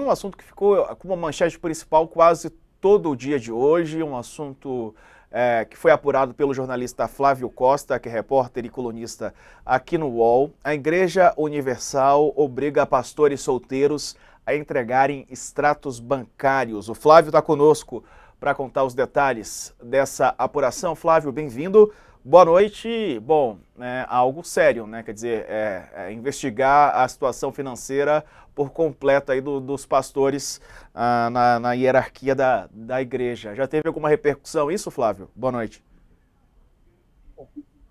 um assunto que ficou eh, como manchete principal quase todo o dia de hoje, um assunto é, que foi apurado pelo jornalista Flávio Costa, que é repórter e colunista aqui no UOL. A Igreja Universal obriga pastores solteiros a entregarem extratos bancários. O Flávio está conosco para contar os detalhes dessa apuração. Flávio, bem-vindo. Boa noite. Bom, é algo sério, né? Quer dizer, é, é investigar a situação financeira por completo aí do, dos pastores ah, na, na, hierarquia da, da igreja. Já teve alguma repercussão isso, Flávio? Boa noite.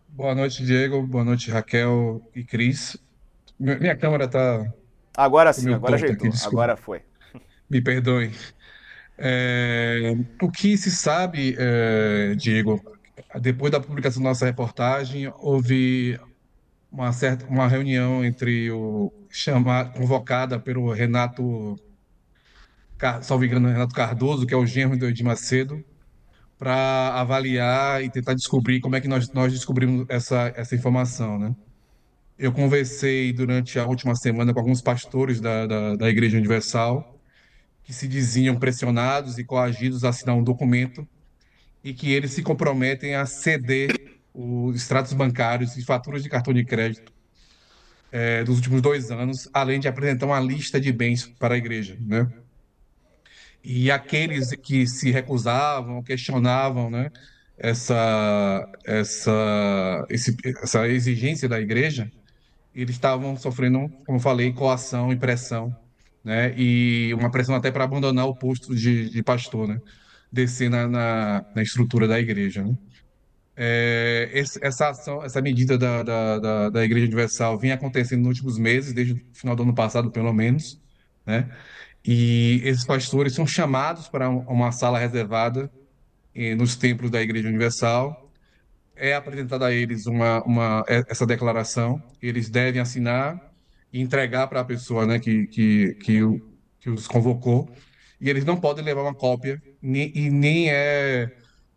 Boa noite, Diego. Boa noite, Raquel e Cris. Minha câmera está. Agora sim, agora ajeitou. agora foi. Me perdoem. É, o que se sabe, é, Diego, depois da publicação da nossa reportagem, houve uma certa uma reunião entre o chamado convocada pelo Renato salvo engano, Renato Cardoso, que é o genro do Edir Macedo, para avaliar e tentar descobrir como é que nós, nós descobrimos essa, essa informação, né? Eu conversei durante a última semana com alguns pastores da, da, da Igreja Universal que se diziam pressionados e coagidos a assinar um documento e que eles se comprometem a ceder os extratos bancários e faturas de cartão de crédito é, dos últimos dois anos, além de apresentar uma lista de bens para a igreja, né? E aqueles que se recusavam, questionavam, né, essa, essa, esse, essa exigência da igreja, eles estavam sofrendo, como falei, coação e pressão, né? E uma pressão até para abandonar o posto de, de pastor, né? descer na, na, na estrutura da igreja. Né? É, esse, essa ação, essa medida da, da, da, da, Igreja Universal vem acontecendo nos últimos meses, desde o final do ano passado, pelo menos, né? E esses pastores são chamados para uma sala reservada eh, nos templos da Igreja Universal. É apresentada a eles uma, uma, é, essa declaração, eles devem assinar e entregar para a pessoa né, que, que, que, que os convocou e eles não podem levar uma cópia, nem, e nem é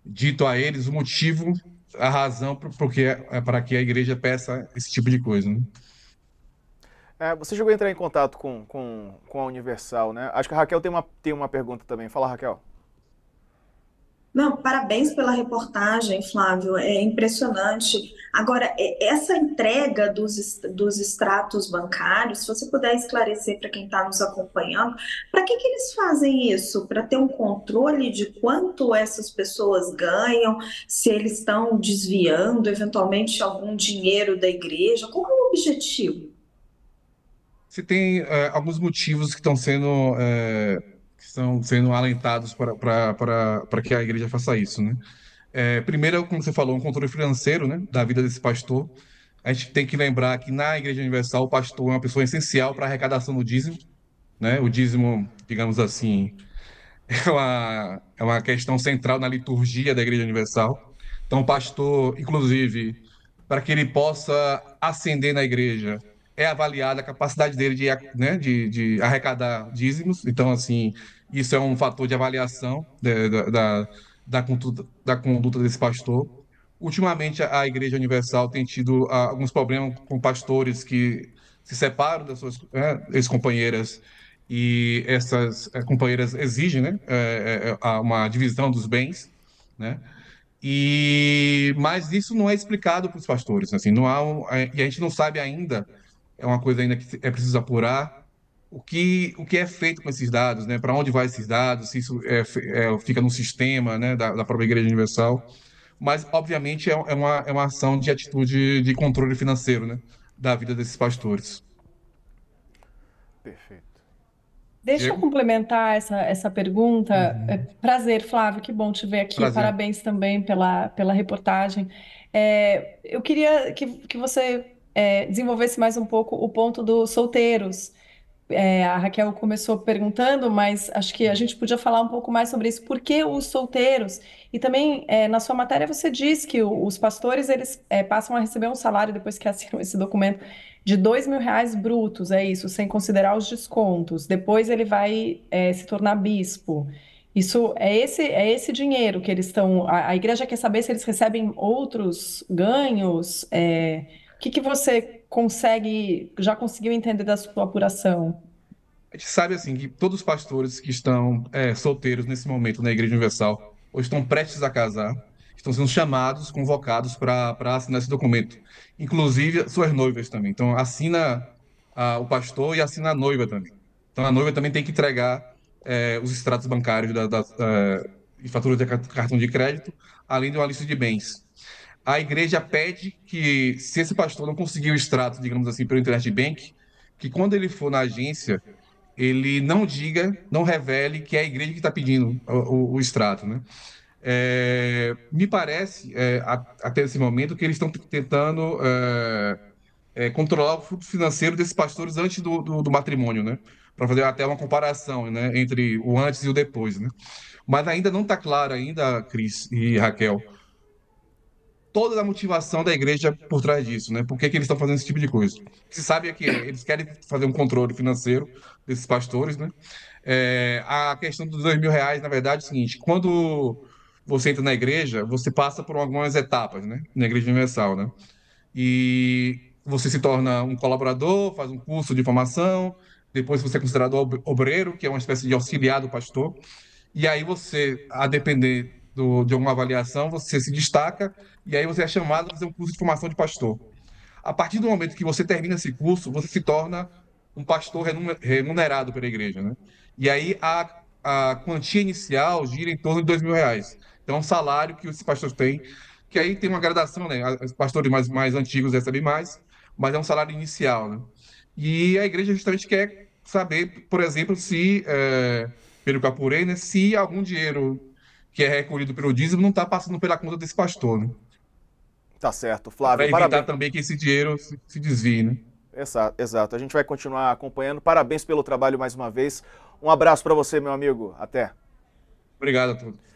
dito a eles o motivo, a razão para é, é que a igreja peça esse tipo de coisa. Né? É, você chegou a entrar em contato com, com, com a Universal, né? Acho que a Raquel tem uma, tem uma pergunta também. Fala, Raquel. Não, parabéns pela reportagem, Flávio, é impressionante. Agora, essa entrega dos, dos extratos bancários, se você puder esclarecer para quem está nos acompanhando, para que, que eles fazem isso? Para ter um controle de quanto essas pessoas ganham, se eles estão desviando eventualmente algum dinheiro da igreja? Qual é o objetivo? Se tem é, alguns motivos que estão sendo. É que estão sendo alentados para que a igreja faça isso, né? É, primeiro, como você falou, um controle financeiro, né, da vida desse pastor. A gente tem que lembrar que na Igreja Universal o pastor é uma pessoa essencial para a arrecadação do dízimo, né? O dízimo, digamos assim, é uma, é uma questão central na liturgia da Igreja Universal. Então, o pastor, inclusive, para que ele possa ascender na igreja, é avaliada a capacidade dele de, né, de, de, arrecadar dízimos. Então, assim, isso é um fator de avaliação né, da, da, da, conduta, da conduta desse pastor. Ultimamente, a Igreja Universal tem tido ah, alguns problemas com pastores que se separam das suas né, ex-companheiras e essas eh, companheiras exigem né, eh, eh, uma divisão dos bens, né? E mas isso não é explicado para os pastores, assim, não há um, e a gente não sabe ainda é uma coisa ainda que é preciso apurar. O que, o que é feito com esses dados, né? Para onde vai esses dados? Se isso é, é, fica no sistema, né? Da, da, própria Igreja Universal. Mas, obviamente, é, é, uma, é uma ação de atitude de controle financeiro, né? Da vida desses pastores. Perfeito. Deixa eu complementar essa, essa pergunta. Uhum. É, prazer, Flávio, que bom te ver aqui. Prazer. Parabéns também pela, pela reportagem. É, eu queria que, que você é, desenvolvesse mais um pouco o ponto dos solteiros. É, a Raquel começou perguntando, mas acho que a gente podia falar um pouco mais sobre isso. Por que os solteiros? E também, é, na sua matéria, você diz que os pastores eles é, passam a receber um salário, depois que assinam esse documento, de dois mil reais brutos, é isso, sem considerar os descontos. Depois ele vai é, se tornar bispo. Isso é esse, é esse dinheiro que eles estão. A, a, igreja quer saber se eles recebem outros ganhos. É, que, que você consegue, já conseguiu entender da sua apuração? A gente sabe assim que todos os pastores que estão é, solteiros nesse momento na Igreja Universal ou estão prestes a casar estão sendo chamados, convocados para assinar esse documento. Inclusive suas noivas também. Então assina a, o pastor e assina a noiva também. Então a noiva também tem que entregar é, os extratos bancários da, da, da, e faturas de cartão de crédito, além de uma lista de bens a igreja pede que, se esse pastor não conseguir o extrato, digamos assim, pelo Internet Bank, que quando ele for na agência, ele não diga, não revele que é a igreja que está pedindo o, o, o, extrato, né? É, me parece, é, a, até esse momento, que eles estão tentando é, é, controlar o fluxo financeiro desses pastores antes do, do, do matrimônio, né? Para fazer até uma comparação né? entre o antes e o depois, né? Mas ainda não está claro ainda, Cris e Raquel, toda a motivação da igreja por trás disso, né? Por que, que eles estão fazendo esse tipo de coisa? Se sabe é que eles querem fazer um controle financeiro desses pastores, né? É, a questão dos dois mil reais, na verdade, é o seguinte: quando você entra na igreja, você passa por algumas etapas, né? Na igreja universal, né? E você se torna um colaborador, faz um curso de formação, depois você é considerado obreiro, que é uma espécie de auxiliar do pastor, e aí você, a depender do, de alguma avaliação, você se destaca e aí você é chamado a fazer um curso de formação de pastor. A partir do momento que você termina esse curso, você se torna um pastor remunerado pela igreja, né? E aí a, a quantia inicial gira em torno de dois mil reais. Então, é um salário que os pastores têm, que aí tem uma gradação, né? Os pastores mais, mais antigos recebem mais, mas é um salário inicial, né? E a igreja justamente quer saber, por exemplo, se, é, pelo que apurei, né, se algum dinheiro que é recolhido pelo dízimo não está passando pela conta desse pastor, né? Tá certo, Flávio. Para evitar parabéns. também que esse dinheiro se, se desvie, né? Exato, exato. A gente vai continuar acompanhando. Parabéns pelo trabalho mais uma vez. Um abraço para você, meu amigo. Até. Obrigado a todos.